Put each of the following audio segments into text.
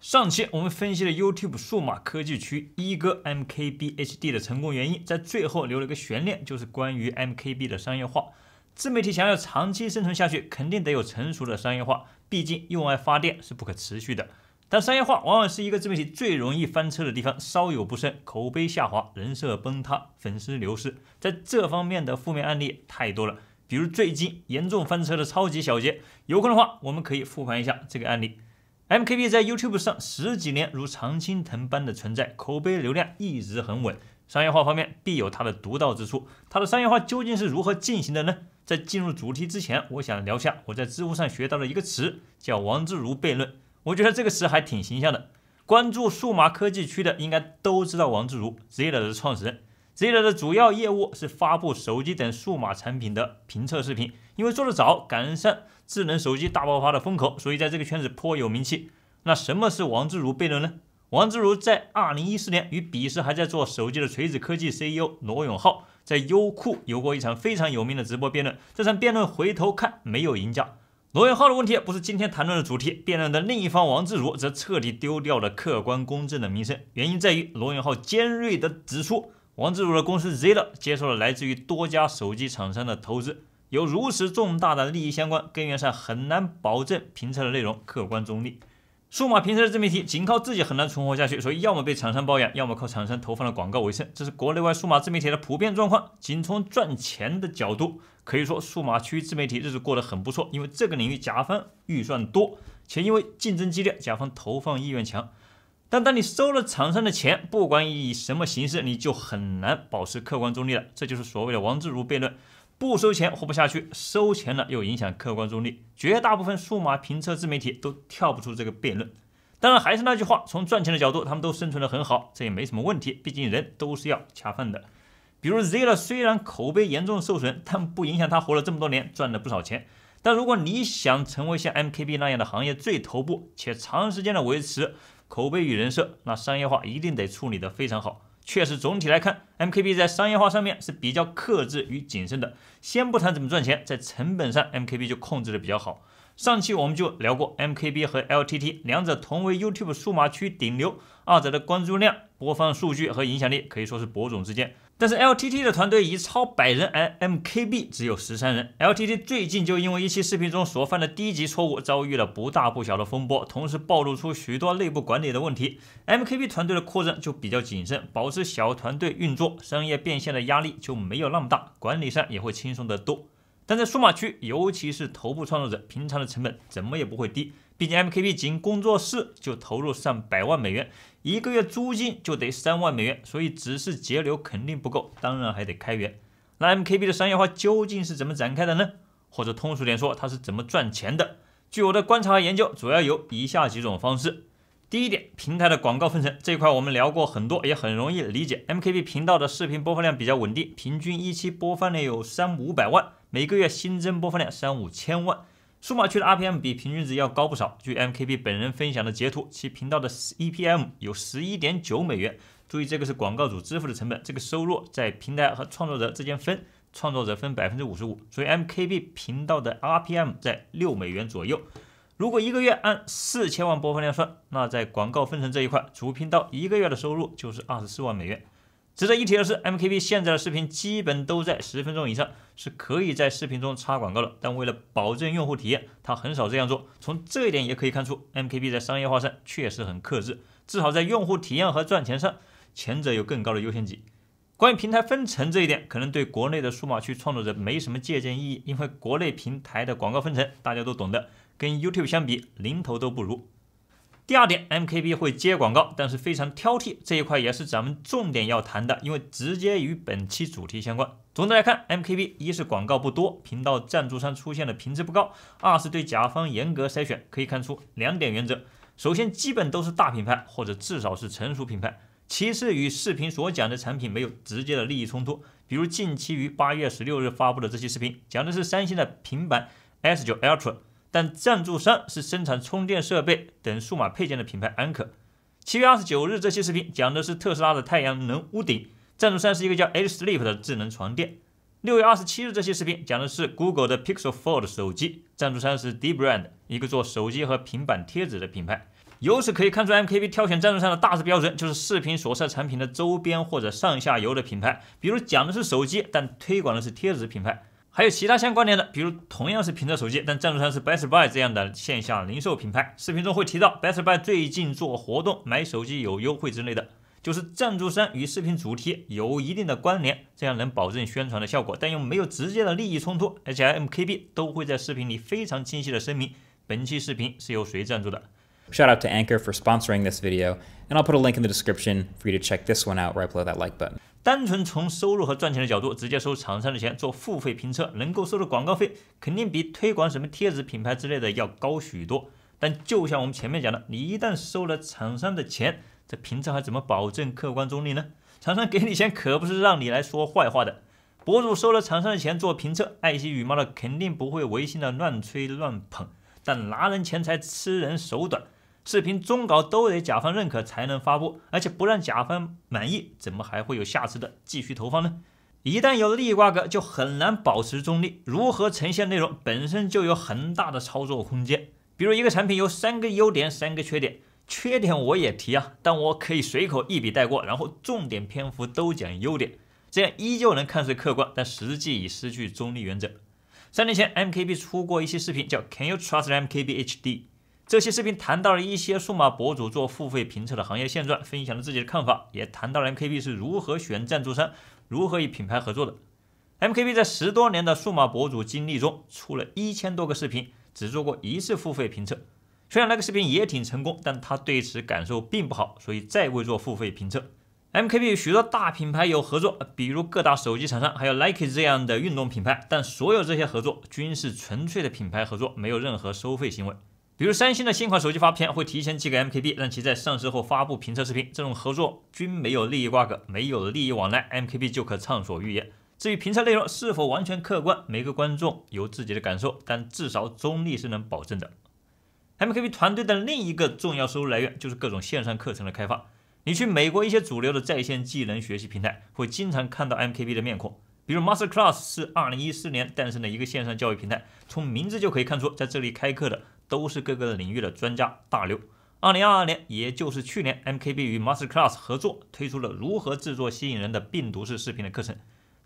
上期我们分析了 YouTube 数码科技区一哥 MKBHD 的成功原因，在最后留了个悬念，就是关于 MKB 的商业化。自媒体想要长期生存下去，肯定得有成熟的商业化，毕竟用爱发电是不可持续的。但商业化往往是一个自媒体最容易翻车的地方，稍有不慎，口碑下滑，人设崩塌，粉丝流失，在这方面的负面案例太多了。比如最近严重翻车的超级小杰，有空的话我们可以复盘一下这个案例。MKB 在 YouTube 上十几年如常青藤般的存在，口碑流量一直很稳。商业化方面必有它的独到之处，它的商业化究竟是如何进行的呢？在进入主题之前，我想聊下我在知乎上学到的一个词，叫王自如悖论。我觉得这个词还挺形象的。关注数码科技区的应该都知道王自如，字节的创始人。Z 世 a 的主要业务是发布手机等数码产品的评测视频，因为做的早赶上智能手机大爆发的风口，所以在这个圈子颇有名气。那什么是王自如辩论呢？王自如在二零一四年与彼时还在做手机的锤子科技 CEO 罗永浩在优酷有过一场非常有名的直播辩论，这场辩论回头看没有赢家。罗永浩的问题不是今天谈论的主题，辩论的另一方王自如则彻底丢掉了客观公正的名声，原因在于罗永浩尖锐的指出。王自如的公司 z a l a 接受了来自于多家手机厂商的投资，有如此重大的利益相关，根源上很难保证评测的内容客观中立。数码评测的自媒体仅靠自己很难存活下去，所以要么被厂商包养，要么靠厂商投放的广告为生，这是国内外数码自媒体的普遍状况。仅从赚钱的角度，可以说数码区自媒体日子过得很不错，因为这个领域甲方预算多，且因为竞争激烈，甲方投放意愿强。但当你收了厂商的钱，不管以什么形式，你就很难保持客观中立了。这就是所谓的“王自如悖论”：不收钱活不下去，收钱了又影响客观中立。绝大部分数码评测自媒体都跳不出这个悖论。当然，还是那句话，从赚钱的角度，他们都生存的很好，这也没什么问题。毕竟人都是要恰饭的。比如 z l l a 虽然口碑严重受损，但不影响他活了这么多年，赚了不少钱。但如果你想成为像 MKB 那样的行业最头部且长时间的维持，口碑与人设，那商业化一定得处理得非常好。确实，总体来看，MKB 在商业化上面是比较克制与谨慎的。先不谈怎么赚钱，在成本上，MKB 就控制的比较好。上期我们就聊过，MKB 和 LTT 两者同为 YouTube 数码区顶流，二者的关注量、播放数据和影响力可以说是博仲之间。但是 LTT 的团队已超百人，而 MKB 只有十三人。LTT 最近就因为一期视频中所犯的低级错误，遭遇了不大不小的风波，同时暴露出许多内部管理的问题。MKB 团队的扩张就比较谨慎，保持小团队运作，商业变现的压力就没有那么大，管理上也会轻松得多。但在数码区，尤其是头部创作者，平常的成本怎么也不会低。毕竟 MKB 仅工作室就投入上百万美元，一个月租金就得三万美元，所以只是节流肯定不够，当然还得开源。那 MKB 的商业化究竟是怎么展开的呢？或者通俗点说，它是怎么赚钱的？据我的观察和研究，主要有以下几种方式。第一点，平台的广告分成这一块，我们聊过很多，也很容易理解。MKB 频道的视频播放量比较稳定，平均一期播放量有三五百万，每个月新增播放量三五千万。数码区的 RPM 比平均值要高不少。据 MKB 本人分享的截图，其频道的 e PM 有十一点九美元。注意，这个是广告主支付的成本，这个收入在平台和创作者之间分，创作者分百分之五十五。所以 MKB 频道的 RPM 在六美元左右。如果一个月按四千万播放量算，那在广告分成这一块，主频道一个月的收入就是二十四万美元。值得一提的是，MKB 现在的视频基本都在十分钟以上，是可以在视频中插广告的。但为了保证用户体验，他很少这样做。从这一点也可以看出，MKB 在商业化上确实很克制，至少在用户体验和赚钱上，前者有更高的优先级。关于平台分成这一点，可能对国内的数码区创作者没什么借鉴意义，因为国内平台的广告分成大家都懂的，跟 YouTube 相比，零头都不如。第二点，MKB 会接广告，但是非常挑剔这一块也是咱们重点要谈的，因为直接与本期主题相关。总的来看，MKB 一是广告不多，频道赞助商出现的频次不高；二是对甲方严格筛选，可以看出两点原则：首先，基本都是大品牌或者至少是成熟品牌；其次，与视频所讲的产品没有直接的利益冲突。比如近期于八月十六日发布的这期视频，讲的是三星的平板 S9 Ultra。但赞助商是生产充电设备等数码配件的品牌安可。七月二十九日，这期视频讲的是特斯拉的太阳能屋顶，赞助商是一个叫 H Sleep 的智能床垫。六月二十七日，这期视频讲的是 Google 的 Pixel Fold 手机，赞助商是 Dbrand，一个做手机和平板贴纸的品牌。由此可以看出，MKB 挑选赞助商的大致标准就是视频所涉产品的周边或者上下游的品牌，比如讲的是手机，但推广的是贴纸品牌。还有其他相关联的，比如同样是苹果手机，但赞助商是 Best Buy 这样的线下零售品牌。视频中会提到 Best Buy 最近做活动，买手机有优惠之类的，就是赞助商与视频主题有一定的关联，这样能保证宣传的效果，但又没有直接的利益冲突。而且 MKB 都会在视频里非常清晰的声明，本期视频是由谁赞助的。Shout out to Anchor for sponsoring this video, and I'll put a link in the description for you to check this one out right below that like button. 单纯从收入和赚钱的角度，直接收厂商的钱做付费评测，能够收的广告费肯定比推广什么贴纸品牌之类的要高许多。但就像我们前面讲的，你一旦收了厂商的钱，这评测还怎么保证客观中立呢？厂商给你钱可不是让你来说坏话的。博主收了厂商的钱做评测，爱惜羽毛的肯定不会违心的乱吹乱捧。但拿人钱财，吃人手短。视频终稿都得甲方认可才能发布，而且不让甲方满意，怎么还会有下次的继续投放呢？一旦有利益瓜葛，就很难保持中立。如何呈现内容本身就有很大的操作空间。比如一个产品有三个优点、三个缺点，缺点我也提啊，但我可以随口一笔带过，然后重点篇幅都讲优点，这样依旧能看似客观，但实际已失去中立原则。三年前，MKB 出过一期视频，叫《Can You Trust MKBHD》。这期视频谈到了一些数码博主做付费评测的行业现状，分享了自己的看法，也谈到了 MKB 是如何选赞助商、如何与品牌合作的。MKB 在十多年的数码博主经历中，出了一千多个视频，只做过一次付费评测。虽然那个视频也挺成功，但他对此感受并不好，所以再未做付费评测。MKB 与许多大品牌有合作，比如各大手机厂商，还有 Nike 这样的运动品牌，但所有这些合作均是纯粹的品牌合作，没有任何收费行为。比如三星的新款手机发片会提前寄给 MKB，让其在上市后发布评测视频。这种合作均没有利益瓜葛，没有利益往来，MKB 就可畅所欲言。至于评测内容是否完全客观，每个观众有自己的感受，但至少中立是能保证的。MKB 团队的另一个重要收入来源就是各种线上课程的开发。你去美国一些主流的在线技能学习平台，会经常看到 MKB 的面孔。比如 MasterClass 是2014年诞生的一个线上教育平台，从名字就可以看出，在这里开课的。都是各个领域的专家大牛。二零二二年，也就是去年，MKB 与 MasterClass 合作推出了如何制作吸引人的病毒式视频的课程。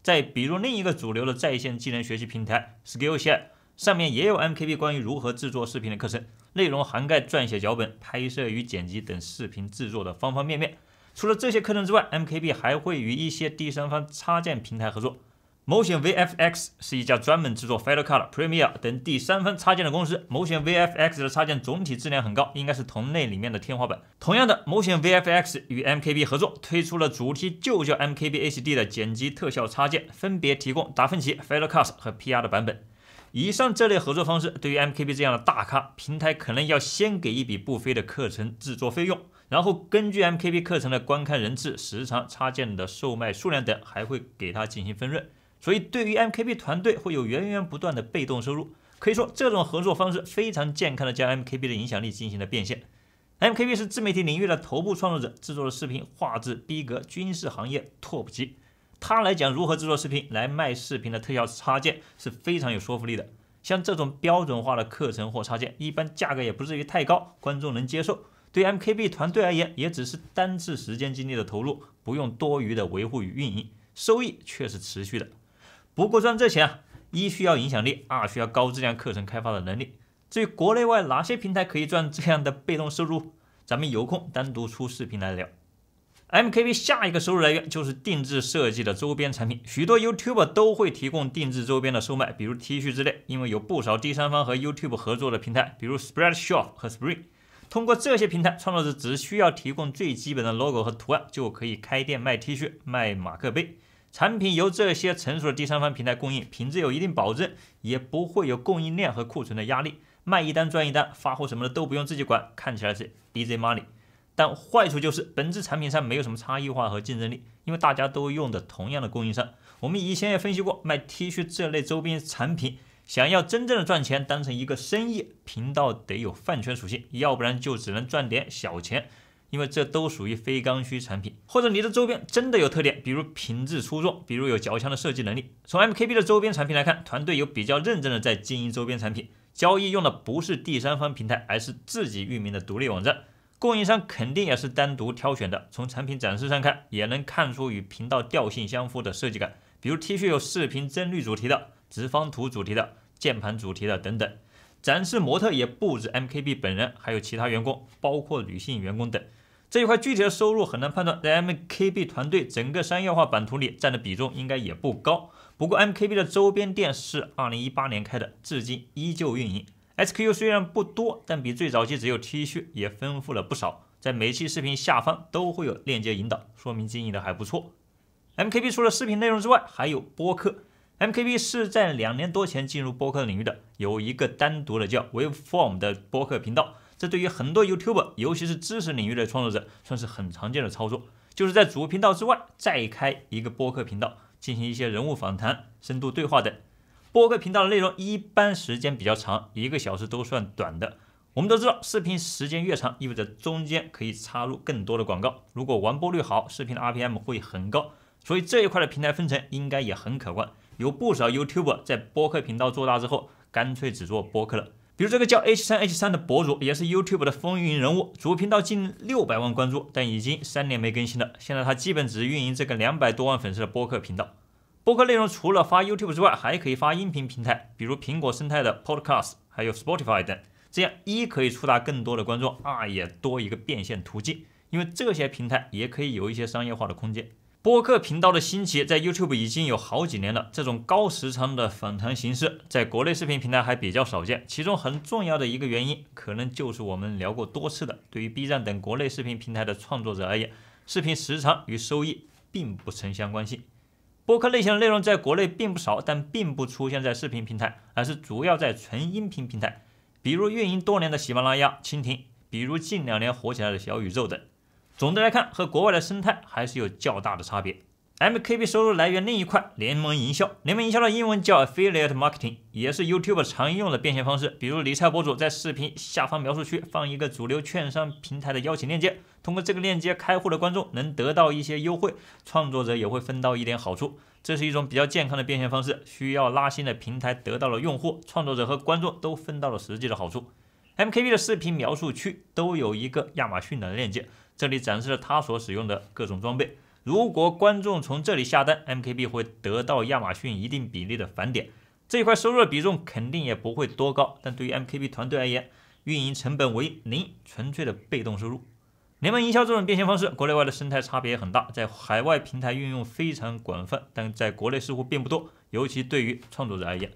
再比如另一个主流的在线技能学习平台 Skillshare，上面也有 MKB 关于如何制作视频的课程，内容涵盖撰写脚本、拍摄与剪辑等视频制作的方方面面。除了这些课程之外，MKB 还会与一些第三方插件平台合作。某选 VFX 是一家专门制作 Final Cut、Premiere 等第三方插件的公司。某选 VFX 的插件总体质量很高，应该是同类里面的天花板。同样的，某选 VFX 与 MKB 合作推出了主题就叫 MKBHD 的剪辑特效插件，分别提供达芬奇、Final Cut 和 PR 的版本。以上这类合作方式，对于 MKB 这样的大咖，平台可能要先给一笔不菲的课程制作费用，然后根据 MKB 课程的观看人次、时长、插件的售卖数量等，还会给他进行分润。所以，对于 MKB 团队会有源源不断的被动收入。可以说，这种合作方式非常健康的将 MKB 的影响力进行了变现。MKB 是自媒体领域的头部创作者制作的视频，画质逼格均是行业 top 级。他来讲如何制作视频，来卖视频的特效插件是非常有说服力的。像这种标准化的课程或插件，一般价格也不至于太高，观众能接受。对 MKB 团队而言，也只是单次时间精力的投入，不用多余的维护与运营，收益却是持续的。不过赚这钱啊，一需要影响力，二需要高质量课程开发的能力。至于国内外哪些平台可以赚这样的被动收入，咱们有空单独出视频来聊。MKV 下一个收入来源就是定制设计的周边产品，许多 y o u t u b e 都会提供定制周边的售卖，比如 T 恤之类。因为有不少第三方和 YouTube 合作的平台，比如 s p r e a d s h e l f 和 s p r i n g 通过这些平台，创作者只需要提供最基本的 logo 和图案，就可以开店卖 T 恤、卖马克杯。产品由这些成熟的第三方平台供应，品质有一定保证，也不会有供应链和库存的压力，卖一单赚一单，发货什么的都不用自己管，看起来是 easy money。但坏处就是，本质产品上没有什么差异化和竞争力，因为大家都用的同样的供应商。我们以前也分析过，卖 T 恤这类周边产品，想要真正的赚钱，当成一个生意频道得有饭圈属性，要不然就只能赚点小钱。因为这都属于非刚需产品，或者你的周边真的有特点，比如品质出众，比如有较强的设计能力。从 MKB 的周边产品来看，团队有比较认真的在经营周边产品，交易用的不是第三方平台，而是自己域名的独立网站，供应商肯定也是单独挑选的。从产品展示上看，也能看出与频道调性相符的设计感，比如 T 恤有视频帧率主题的、直方图主题的、键盘主题的等等。展示模特也不止 MKB 本人，还有其他员工，包括女性员工等。这一块具体的收入很难判断，在 MKB 团队整个商业化版图里占的比重应该也不高。不过 MKB 的周边店是2018年开的，至今依旧运营。SKU 虽然不多，但比最早期只有 T 恤也丰富了不少。在每期视频下方都会有链接引导，说明经营的还不错。MKB 除了视频内容之外，还有播客。MKB 是在两年多前进入播客领域的，有一个单独的叫 Waveform 的播客频道。这对于很多 YouTuber，尤其是知识领域的创作者，算是很常见的操作，就是在主频道之外再开一个播客频道，进行一些人物访谈、深度对话等。播客频道的内容一般时间比较长，一个小时都算短的。我们都知道，视频时间越长，意味着中间可以插入更多的广告，如果完播率好，视频的 RPM 会很高，所以这一块的平台分成应该也很可观。有不少 YouTuber 在播客频道做大之后，干脆只做播客了。比如这个叫 H 三 H 三的博主，也是 YouTube 的风云人物，主频道近六百万关注，但已经三年没更新了。现在他基本只运营这个两百多万粉丝的播客频道。播客内容除了发 YouTube 之外，还可以发音频平台，比如苹果生态的 Podcast，还有 Spotify 等。这样一可以触达更多的观众，二也多一个变现途径，因为这些平台也可以有一些商业化的空间。播客频道的兴起在 YouTube 已经有好几年了。这种高时长的访谈形式在国内视频平台还比较少见。其中很重要的一个原因，可能就是我们聊过多次的，对于 B 站等国内视频平台的创作者而言，视频时长与收益并不成相关性。播客类型的内容在国内并不少，但并不出现在视频平台，而是主要在纯音频平台，比如运营多年的喜马拉雅、蜻蜓，比如近两年火起来的小宇宙等。总的来看，和国外的生态还是有较大的差别。MKB 收入来源另一块，联盟营销。联盟营销的英文叫 Affiliate Marketing，也是 YouTube 常用的变现方式。比如理财博主在视频下方描述区放一个主流券商平台的邀请链接，通过这个链接开户的观众能得到一些优惠，创作者也会分到一点好处。这是一种比较健康的变现方式，需要拉新的平台得到了用户，创作者和观众都分到了实际的好处。MKB 的视频描述区都有一个亚马逊的链接。这里展示了他所使用的各种装备。如果观众从这里下单，MKB 会得到亚马逊一定比例的返点，这一块收入的比重肯定也不会多高。但对于 MKB 团队而言，运营成本为零，纯粹的被动收入。联盟营销这种变现方式，国内外的生态差别也很大，在海外平台运用非常广泛，但在国内似乎并不多，尤其对于创作者而言。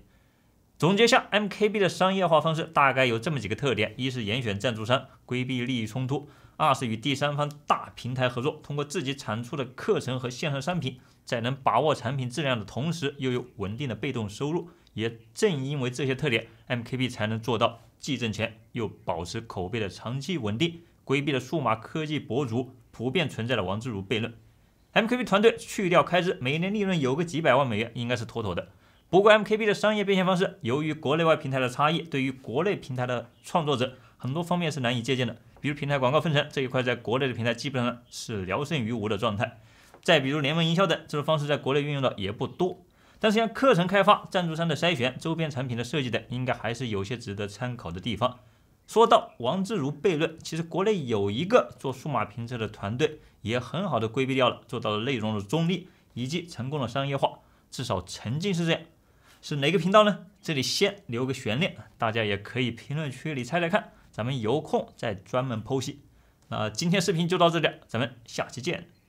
总结下，MKB 的商业化方式大概有这么几个特点：一是严选赞助商，规避利益冲突。二是与第三方大平台合作，通过自己产出的课程和线上商品，在能把握产品质量的同时，又有稳定的被动收入。也正因为这些特点，MKB 才能做到既挣钱又保持口碑的长期稳定，规避了数码科技博主普遍存在的“王自如悖论”。MKB 团队去掉开支，每年利润有个几百万美元，应该是妥妥的。不过，MKB 的商业变现方式，由于国内外平台的差异，对于国内平台的创作者，很多方面是难以借鉴的。比如平台广告分成这一块，在国内的平台基本上是聊胜于无的状态。再比如联盟营销等这种方式，在国内运用的也不多。但是像课程开发、赞助商的筛选、周边产品的设计等，应该还是有些值得参考的地方。说到王自如悖论，其实国内有一个做数码评测的团队，也很好的规避掉了，做到了内容的中立以及成功的商业化。至少曾经是这样。是哪个频道呢？这里先留个悬念，大家也可以评论区里猜猜看。咱们有空再专门剖析。那今天视频就到这里，咱们下期见。